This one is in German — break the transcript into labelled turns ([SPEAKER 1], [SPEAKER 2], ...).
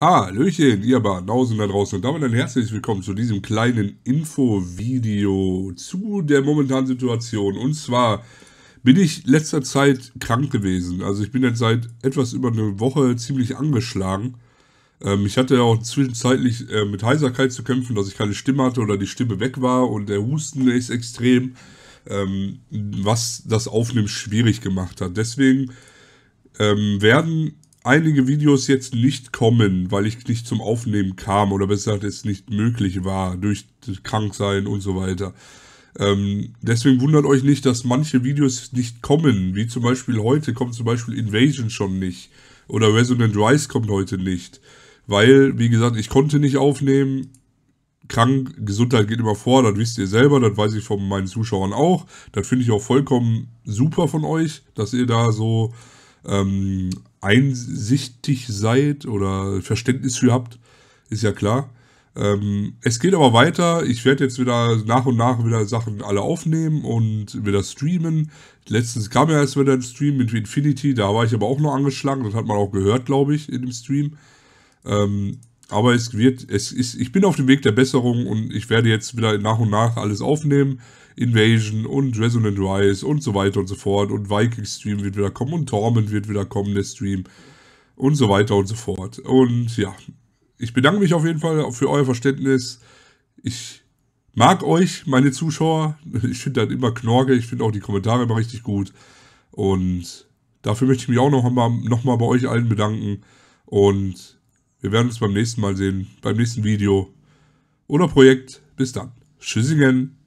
[SPEAKER 1] Ah, Hallöchen, ihr Banausen da draußen und damit ein herzliches Willkommen zu diesem kleinen Info-Video zu der momentanen Situation. Und zwar bin ich letzter Zeit krank gewesen. Also ich bin jetzt seit etwas über eine Woche ziemlich angeschlagen. Ähm, ich hatte ja auch zwischenzeitlich äh, mit Heiserkeit zu kämpfen, dass ich keine Stimme hatte oder die Stimme weg war und der Husten ist extrem, ähm, was das Aufnehmen schwierig gemacht hat. Deswegen ähm, werden einige Videos jetzt nicht kommen, weil ich nicht zum Aufnehmen kam oder besser gesagt es nicht möglich war durch Kranksein und so weiter. Ähm, deswegen wundert euch nicht, dass manche Videos nicht kommen, wie zum Beispiel heute kommt zum Beispiel Invasion schon nicht oder Resonant Rise kommt heute nicht, weil, wie gesagt, ich konnte nicht aufnehmen, krank, Gesundheit geht immer vor, das wisst ihr selber, das weiß ich von meinen Zuschauern auch, das finde ich auch vollkommen super von euch, dass ihr da so ähm, einsichtig seid oder Verständnis für habt, ist ja klar. Ähm, es geht aber weiter. Ich werde jetzt wieder nach und nach wieder Sachen alle aufnehmen und wieder streamen. Letztens kam ja erst wieder ein Stream mit Infinity, da war ich aber auch noch angeschlagen. Das hat man auch gehört, glaube ich, in dem Stream. Ähm, aber es wird, es ist, ich bin auf dem Weg der Besserung und ich werde jetzt wieder nach und nach alles aufnehmen. Invasion und Resonant Rise und so weiter und so fort. Und Viking Stream wird wieder kommen und Torment wird wieder kommen, der Stream. Und so weiter und so fort. Und ja, ich bedanke mich auf jeden Fall für euer Verständnis. Ich mag euch, meine Zuschauer. Ich finde das immer knorke. Ich finde auch die Kommentare immer richtig gut. Und dafür möchte ich mich auch nochmal noch mal bei euch allen bedanken. Und
[SPEAKER 2] wir werden uns beim nächsten Mal sehen, beim nächsten Video oder Projekt. Bis dann. Tschüssingen.